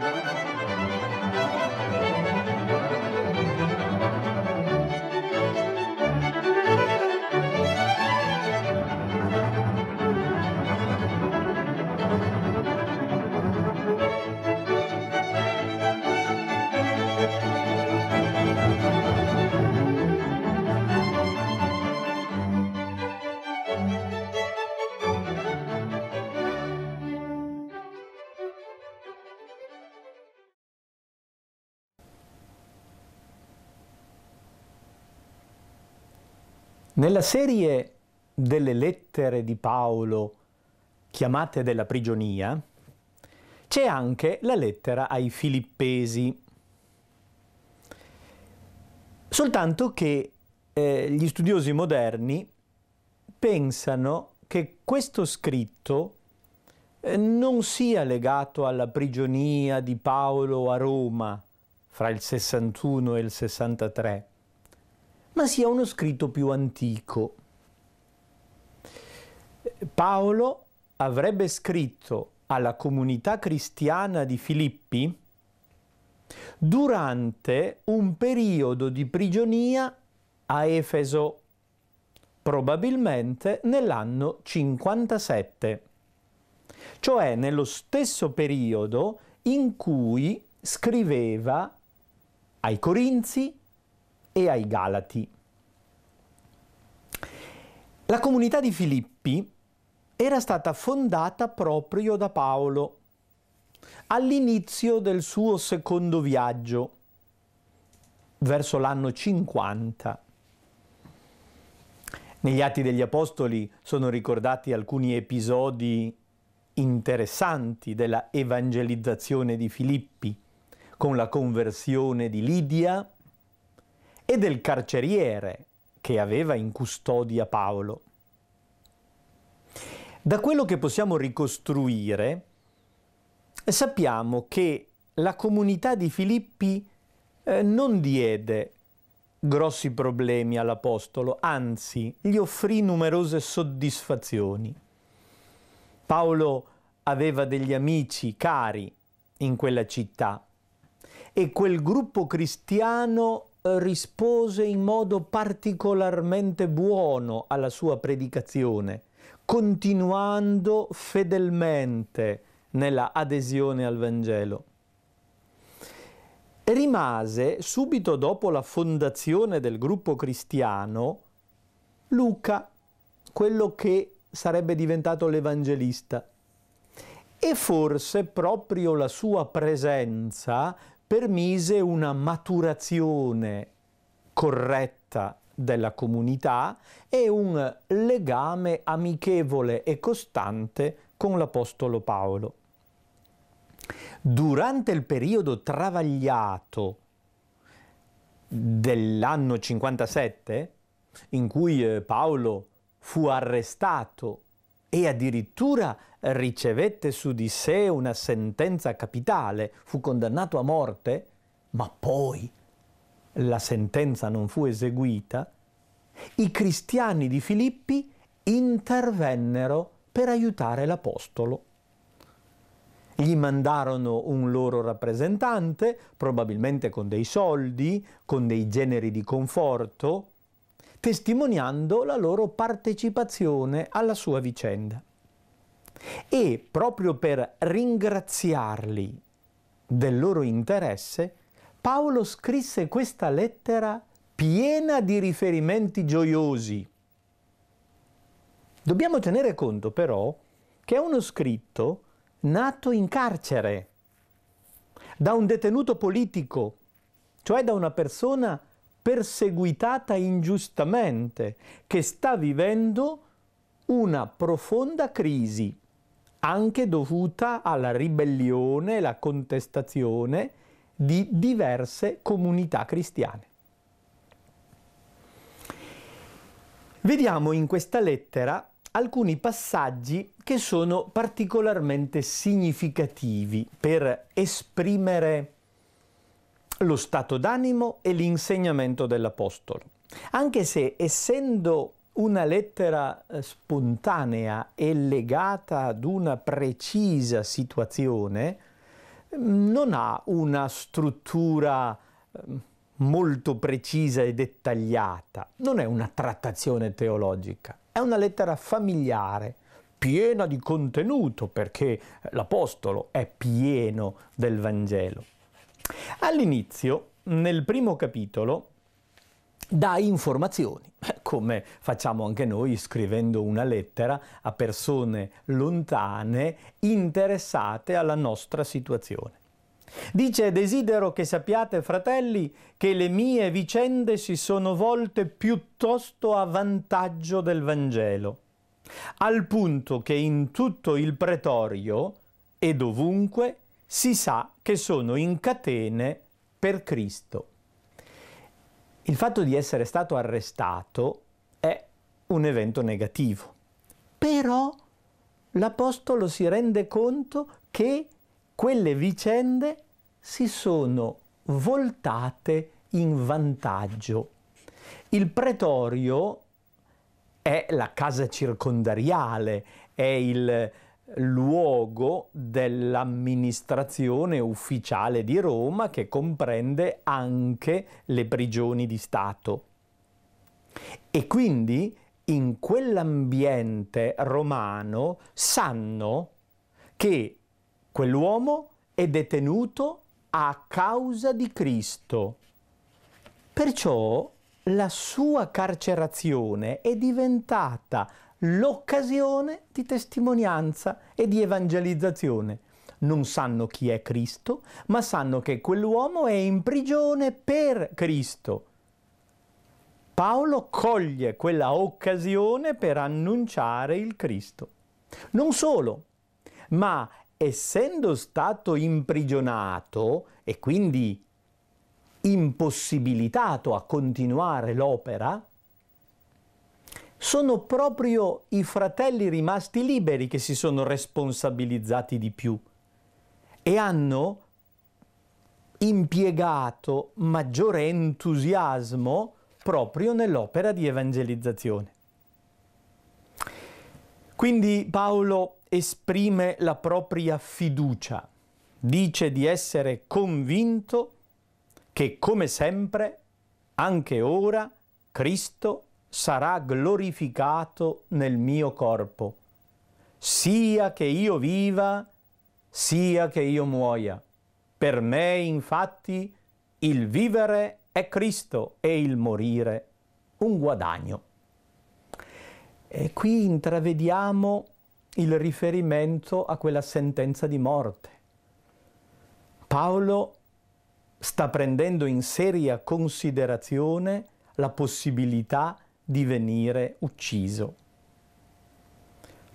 Thank you. Nella serie delle lettere di Paolo chiamate della prigionia, c'è anche la lettera ai filippesi. Soltanto che eh, gli studiosi moderni pensano che questo scritto eh, non sia legato alla prigionia di Paolo a Roma fra il 61 e il 63, ma sia uno scritto più antico. Paolo avrebbe scritto alla comunità cristiana di Filippi durante un periodo di prigionia a Efeso, probabilmente nell'anno 57, cioè nello stesso periodo in cui scriveva ai Corinzi, e ai Galati. La comunità di Filippi era stata fondata proprio da Paolo all'inizio del suo secondo viaggio, verso l'anno 50. Negli Atti degli Apostoli sono ricordati alcuni episodi interessanti della evangelizzazione di Filippi, con la conversione di Lidia, e del carceriere che aveva in custodia Paolo. Da quello che possiamo ricostruire, sappiamo che la comunità di Filippi eh, non diede grossi problemi all'Apostolo, anzi gli offrì numerose soddisfazioni. Paolo aveva degli amici cari in quella città e quel gruppo cristiano rispose in modo particolarmente buono alla sua predicazione, continuando fedelmente nella adesione al Vangelo. Rimase subito dopo la fondazione del gruppo cristiano Luca, quello che sarebbe diventato l'evangelista. E forse proprio la sua presenza permise una maturazione corretta della comunità e un legame amichevole e costante con l'Apostolo Paolo. Durante il periodo travagliato dell'anno 57, in cui eh, Paolo fu arrestato e addirittura ricevette su di sé una sentenza capitale, fu condannato a morte, ma poi la sentenza non fu eseguita, i cristiani di Filippi intervennero per aiutare l'Apostolo. Gli mandarono un loro rappresentante, probabilmente con dei soldi, con dei generi di conforto, testimoniando la loro partecipazione alla sua vicenda. E proprio per ringraziarli del loro interesse, Paolo scrisse questa lettera piena di riferimenti gioiosi. Dobbiamo tenere conto però che è uno scritto nato in carcere, da un detenuto politico, cioè da una persona perseguitata ingiustamente, che sta vivendo una profonda crisi, anche dovuta alla ribellione e alla contestazione di diverse comunità cristiane. Vediamo in questa lettera alcuni passaggi che sono particolarmente significativi per esprimere lo stato d'animo e l'insegnamento dell'Apostolo. Anche se, essendo una lettera eh, spontanea e legata ad una precisa situazione, mm, non ha una struttura ehm, molto precisa e dettagliata, non è una trattazione teologica, è una lettera familiare, piena di contenuto, perché l'Apostolo è pieno del Vangelo. All'inizio, nel primo capitolo, dà informazioni, come facciamo anche noi scrivendo una lettera a persone lontane interessate alla nostra situazione. Dice, desidero che sappiate, fratelli, che le mie vicende si sono volte piuttosto a vantaggio del Vangelo, al punto che in tutto il pretorio e dovunque si sa che sono in catene per Cristo. Il fatto di essere stato arrestato è un evento negativo, però l'Apostolo si rende conto che quelle vicende si sono voltate in vantaggio. Il pretorio è la casa circondariale, è il luogo dell'amministrazione ufficiale di Roma che comprende anche le prigioni di Stato. E quindi in quell'ambiente romano sanno che quell'uomo è detenuto a causa di Cristo. Perciò la sua carcerazione è diventata l'occasione di testimonianza e di evangelizzazione. Non sanno chi è Cristo, ma sanno che quell'uomo è in prigione per Cristo. Paolo coglie quella occasione per annunciare il Cristo. Non solo, ma essendo stato imprigionato e quindi impossibilitato a continuare l'opera, sono proprio i fratelli rimasti liberi che si sono responsabilizzati di più e hanno impiegato maggiore entusiasmo proprio nell'opera di evangelizzazione. Quindi Paolo esprime la propria fiducia, dice di essere convinto che come sempre, anche ora, Cristo sarà glorificato nel mio corpo, sia che io viva, sia che io muoia. Per me, infatti, il vivere è Cristo e il morire un guadagno. E qui intravediamo il riferimento a quella sentenza di morte. Paolo sta prendendo in seria considerazione la possibilità di di venire ucciso.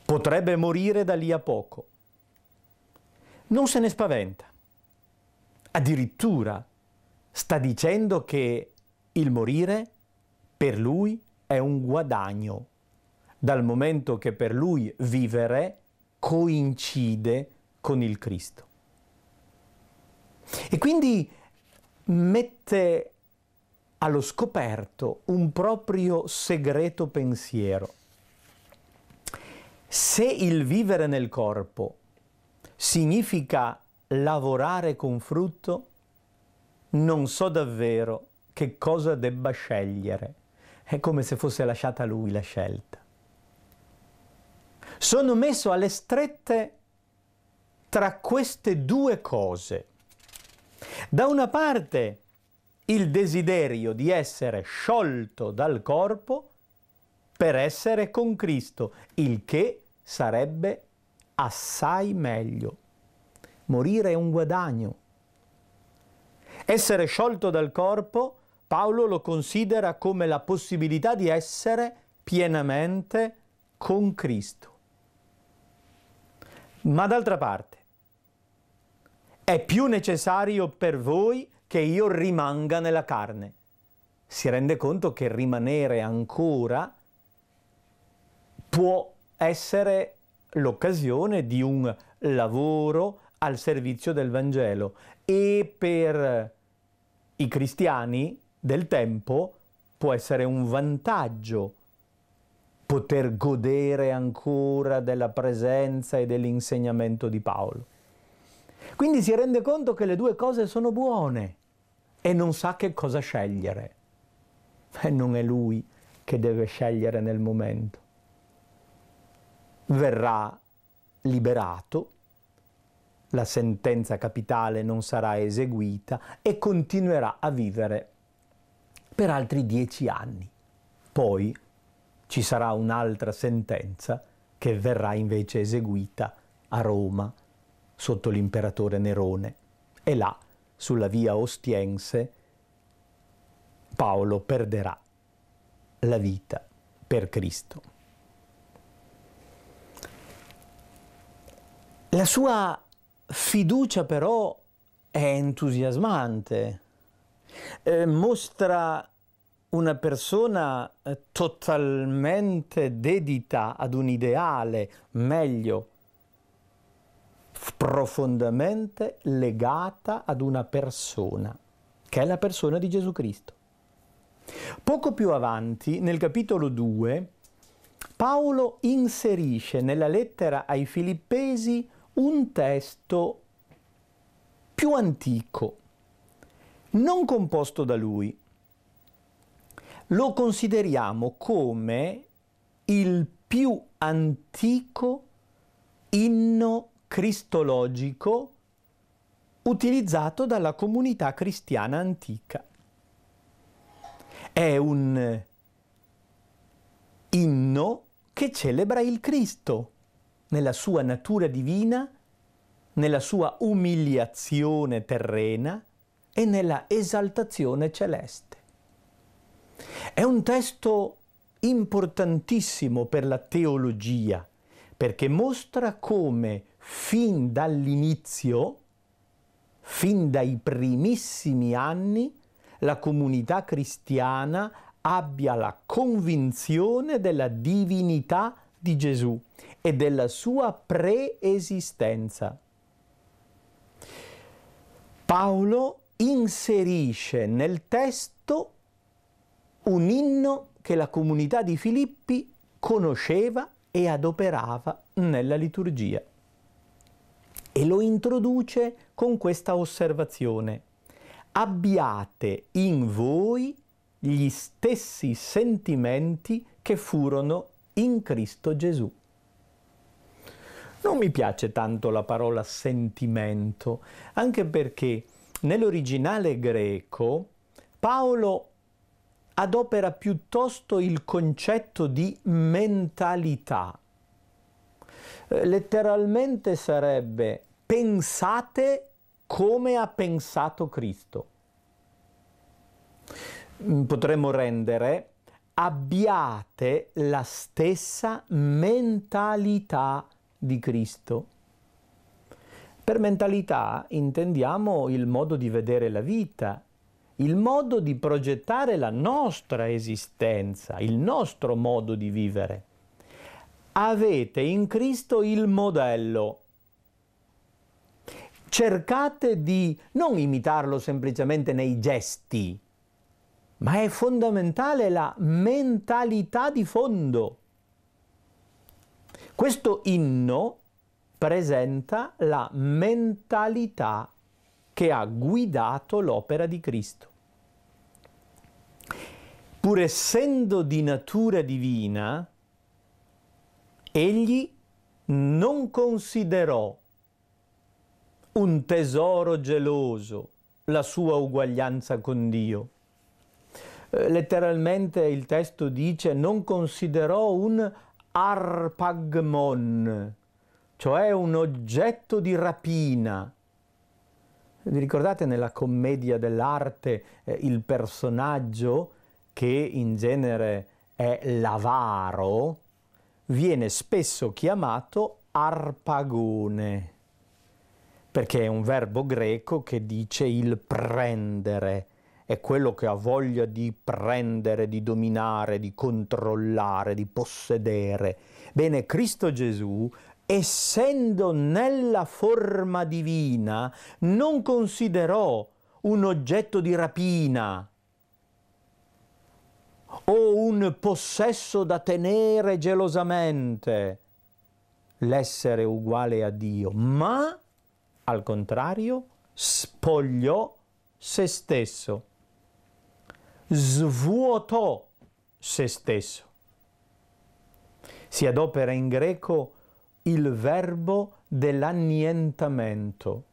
Potrebbe morire da lì a poco. Non se ne spaventa. Addirittura sta dicendo che il morire per lui è un guadagno, dal momento che per lui vivere coincide con il Cristo. E quindi mette allo scoperto un proprio segreto pensiero. Se il vivere nel corpo significa lavorare con frutto, non so davvero che cosa debba scegliere. È come se fosse lasciata a lui la scelta. Sono messo alle strette tra queste due cose. Da una parte il desiderio di essere sciolto dal corpo per essere con Cristo, il che sarebbe assai meglio. Morire è un guadagno. Essere sciolto dal corpo, Paolo lo considera come la possibilità di essere pienamente con Cristo. Ma d'altra parte, è più necessario per voi che io rimanga nella carne. Si rende conto che rimanere ancora può essere l'occasione di un lavoro al servizio del Vangelo e per i cristiani del tempo può essere un vantaggio poter godere ancora della presenza e dell'insegnamento di Paolo. Quindi si rende conto che le due cose sono buone e non sa che cosa scegliere. E non è lui che deve scegliere nel momento. Verrà liberato, la sentenza capitale non sarà eseguita e continuerà a vivere per altri dieci anni. Poi ci sarà un'altra sentenza che verrà invece eseguita a Roma sotto l'imperatore Nerone e là sulla via Ostiense, Paolo perderà la vita per Cristo. La sua fiducia però è entusiasmante, eh, mostra una persona eh, totalmente dedita ad un ideale, meglio, profondamente legata ad una persona, che è la persona di Gesù Cristo. Poco più avanti, nel capitolo 2, Paolo inserisce nella lettera ai Filippesi un testo più antico, non composto da lui. Lo consideriamo come il più antico inno cristologico utilizzato dalla comunità cristiana antica. È un inno che celebra il Cristo nella sua natura divina, nella sua umiliazione terrena e nella esaltazione celeste. È un testo importantissimo per la teologia perché mostra come fin dall'inizio, fin dai primissimi anni, la comunità cristiana abbia la convinzione della divinità di Gesù e della sua preesistenza. Paolo inserisce nel testo un inno che la comunità di Filippi conosceva e adoperava nella liturgia e lo introduce con questa osservazione. Abbiate in voi gli stessi sentimenti che furono in Cristo Gesù. Non mi piace tanto la parola sentimento, anche perché nell'originale greco Paolo adopera piuttosto il concetto di mentalità eh, letteralmente sarebbe pensate come ha pensato Cristo. Mm, potremmo rendere abbiate la stessa mentalità di Cristo. Per mentalità intendiamo il modo di vedere la vita, il modo di progettare la nostra esistenza, il nostro modo di vivere avete in Cristo il modello. Cercate di non imitarlo semplicemente nei gesti, ma è fondamentale la mentalità di fondo. Questo inno presenta la mentalità che ha guidato l'opera di Cristo. Pur essendo di natura divina, Egli non considerò un tesoro geloso la sua uguaglianza con Dio. Eh, letteralmente il testo dice non considerò un arpagmon, cioè un oggetto di rapina. Vi ricordate nella commedia dell'arte eh, il personaggio che in genere è l'avaro, viene spesso chiamato arpagone, perché è un verbo greco che dice il prendere, è quello che ha voglia di prendere, di dominare, di controllare, di possedere. Bene, Cristo Gesù essendo nella forma divina, non considerò un oggetto di rapina, o un possesso da tenere gelosamente l'essere uguale a Dio, ma al contrario spogliò se stesso, svuotò se stesso. Si adopera in greco il verbo dell'annientamento.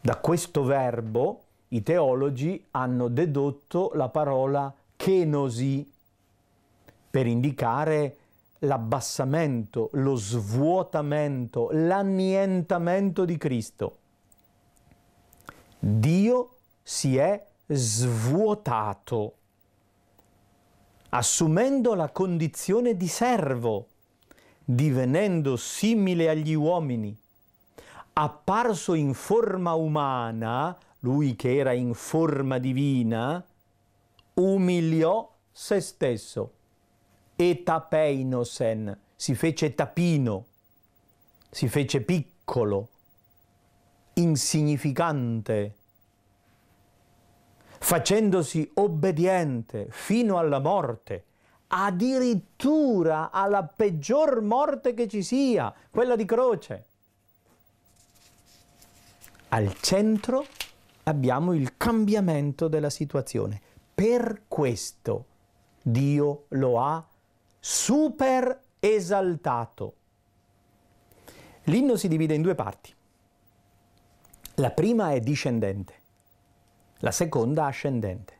Da questo verbo i teologi hanno dedotto la parola kenosi, per indicare l'abbassamento, lo svuotamento, l'annientamento di Cristo. Dio si è svuotato, assumendo la condizione di servo, divenendo simile agli uomini, apparso in forma umana, lui che era in forma divina, umiliò se stesso e tapeinosen, si fece tapino, si fece piccolo, insignificante, facendosi obbediente fino alla morte, addirittura alla peggior morte che ci sia, quella di croce. Al centro abbiamo il cambiamento della situazione. Per questo Dio lo ha super esaltato. L'inno si divide in due parti. La prima è discendente, la seconda ascendente.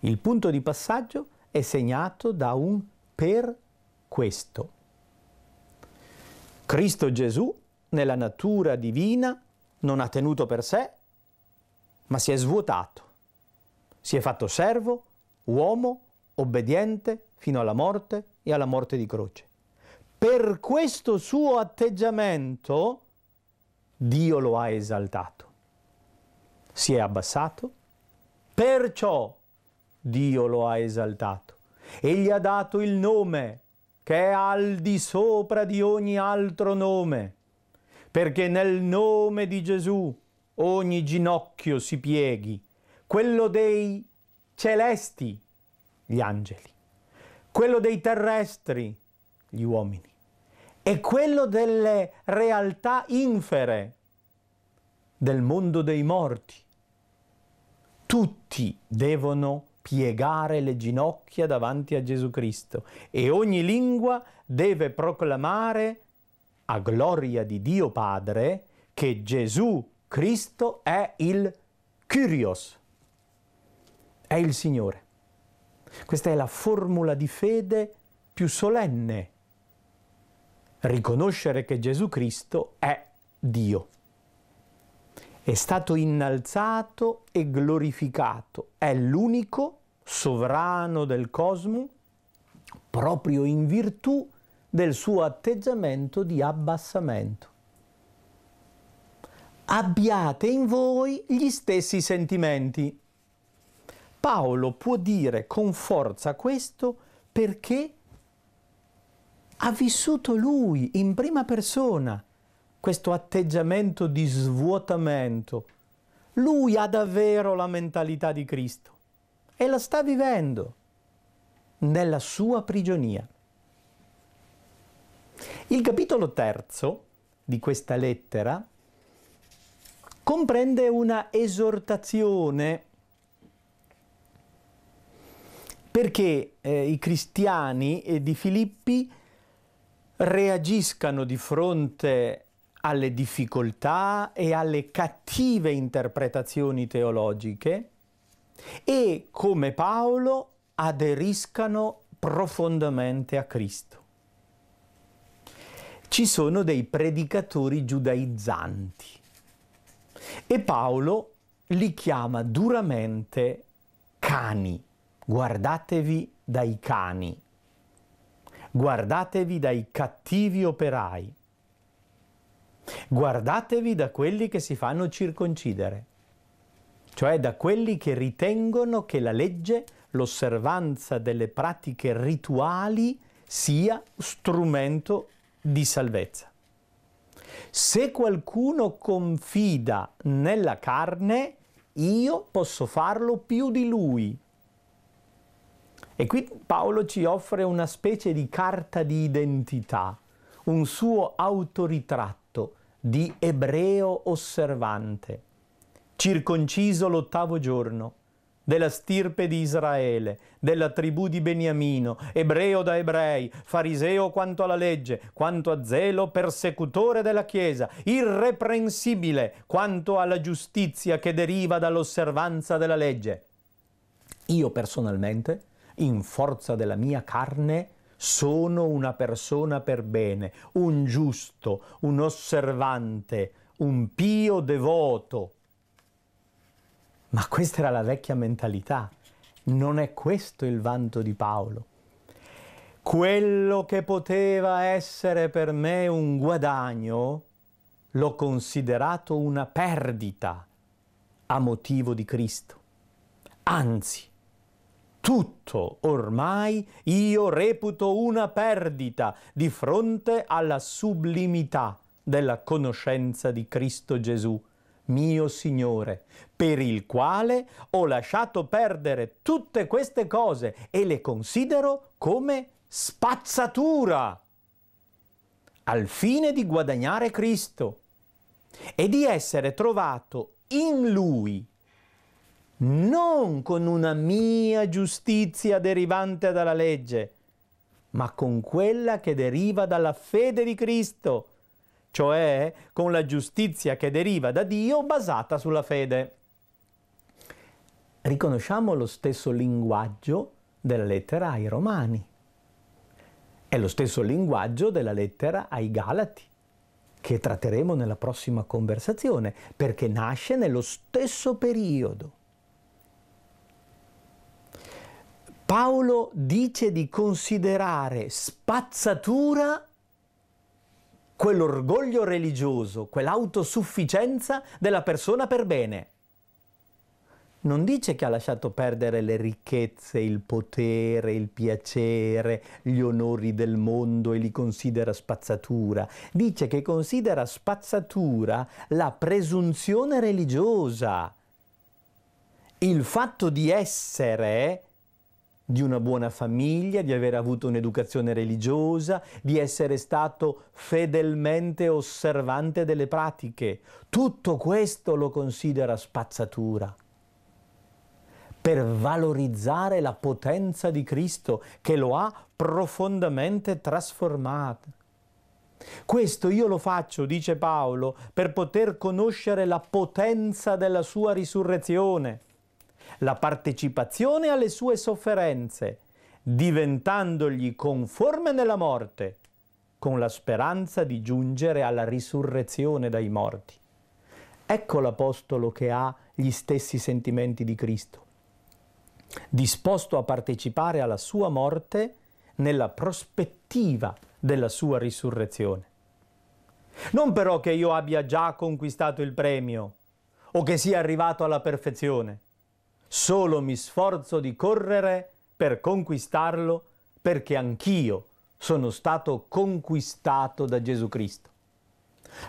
Il punto di passaggio è segnato da un per questo. Cristo Gesù, nella natura divina, non ha tenuto per sé, ma si è svuotato si è fatto servo, uomo, obbediente fino alla morte e alla morte di croce. Per questo suo atteggiamento Dio lo ha esaltato. Si è abbassato, perciò Dio lo ha esaltato e gli ha dato il nome che è al di sopra di ogni altro nome, perché nel nome di Gesù ogni ginocchio si pieghi quello dei celesti, gli angeli, quello dei terrestri, gli uomini, e quello delle realtà infere, del mondo dei morti. Tutti devono piegare le ginocchia davanti a Gesù Cristo e ogni lingua deve proclamare a gloria di Dio Padre che Gesù Cristo è il Kyrios, è il Signore. Questa è la formula di fede più solenne. Riconoscere che Gesù Cristo è Dio. È stato innalzato e glorificato. È l'unico sovrano del cosmo proprio in virtù del suo atteggiamento di abbassamento. Abbiate in voi gli stessi sentimenti Paolo può dire con forza questo perché ha vissuto lui in prima persona questo atteggiamento di svuotamento. Lui ha davvero la mentalità di Cristo e la sta vivendo nella sua prigionia. Il capitolo terzo di questa lettera comprende una esortazione perché eh, i cristiani di Filippi reagiscano di fronte alle difficoltà e alle cattive interpretazioni teologiche e, come Paolo, aderiscano profondamente a Cristo. Ci sono dei predicatori giudaizzanti e Paolo li chiama duramente cani. Guardatevi dai cani, guardatevi dai cattivi operai, guardatevi da quelli che si fanno circoncidere, cioè da quelli che ritengono che la legge, l'osservanza delle pratiche rituali sia strumento di salvezza. Se qualcuno confida nella carne, io posso farlo più di lui. E qui Paolo ci offre una specie di carta di identità, un suo autoritratto di ebreo osservante, circonciso l'ottavo giorno, della stirpe di Israele, della tribù di Beniamino, ebreo da ebrei, fariseo quanto alla legge, quanto a zelo, persecutore della Chiesa, irreprensibile quanto alla giustizia che deriva dall'osservanza della legge. Io personalmente in forza della mia carne, sono una persona per bene, un giusto, un osservante, un pio devoto. Ma questa era la vecchia mentalità. Non è questo il vanto di Paolo. Quello che poteva essere per me un guadagno, l'ho considerato una perdita a motivo di Cristo. Anzi, tutto ormai io reputo una perdita di fronte alla sublimità della conoscenza di Cristo Gesù, mio Signore, per il quale ho lasciato perdere tutte queste cose e le considero come spazzatura, al fine di guadagnare Cristo e di essere trovato in Lui non con una mia giustizia derivante dalla legge, ma con quella che deriva dalla fede di Cristo, cioè con la giustizia che deriva da Dio basata sulla fede. Riconosciamo lo stesso linguaggio della lettera ai Romani. È lo stesso linguaggio della lettera ai Galati, che tratteremo nella prossima conversazione, perché nasce nello stesso periodo. Paolo dice di considerare spazzatura quell'orgoglio religioso, quell'autosufficienza della persona per bene. Non dice che ha lasciato perdere le ricchezze, il potere, il piacere, gli onori del mondo e li considera spazzatura. Dice che considera spazzatura la presunzione religiosa, il fatto di essere di una buona famiglia, di aver avuto un'educazione religiosa, di essere stato fedelmente osservante delle pratiche. Tutto questo lo considera spazzatura per valorizzare la potenza di Cristo che lo ha profondamente trasformato. Questo io lo faccio, dice Paolo, per poter conoscere la potenza della sua risurrezione la partecipazione alle sue sofferenze, diventandogli conforme nella morte, con la speranza di giungere alla risurrezione dai morti. Ecco l'Apostolo che ha gli stessi sentimenti di Cristo, disposto a partecipare alla sua morte nella prospettiva della sua risurrezione. Non però che io abbia già conquistato il premio o che sia arrivato alla perfezione, Solo mi sforzo di correre per conquistarlo perché anch'io sono stato conquistato da Gesù Cristo.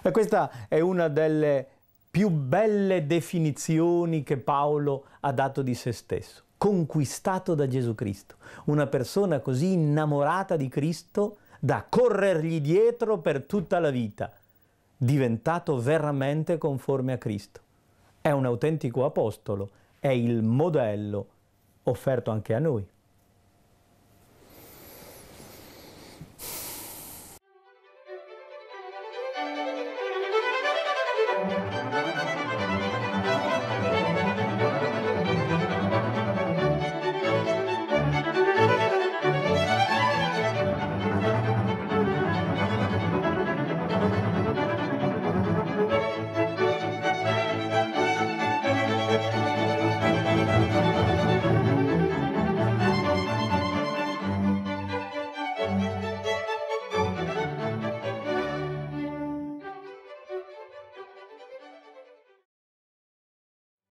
E questa è una delle più belle definizioni che Paolo ha dato di se stesso. Conquistato da Gesù Cristo. Una persona così innamorata di Cristo da corrergli dietro per tutta la vita, diventato veramente conforme a Cristo. È un autentico apostolo è il modello offerto anche a noi.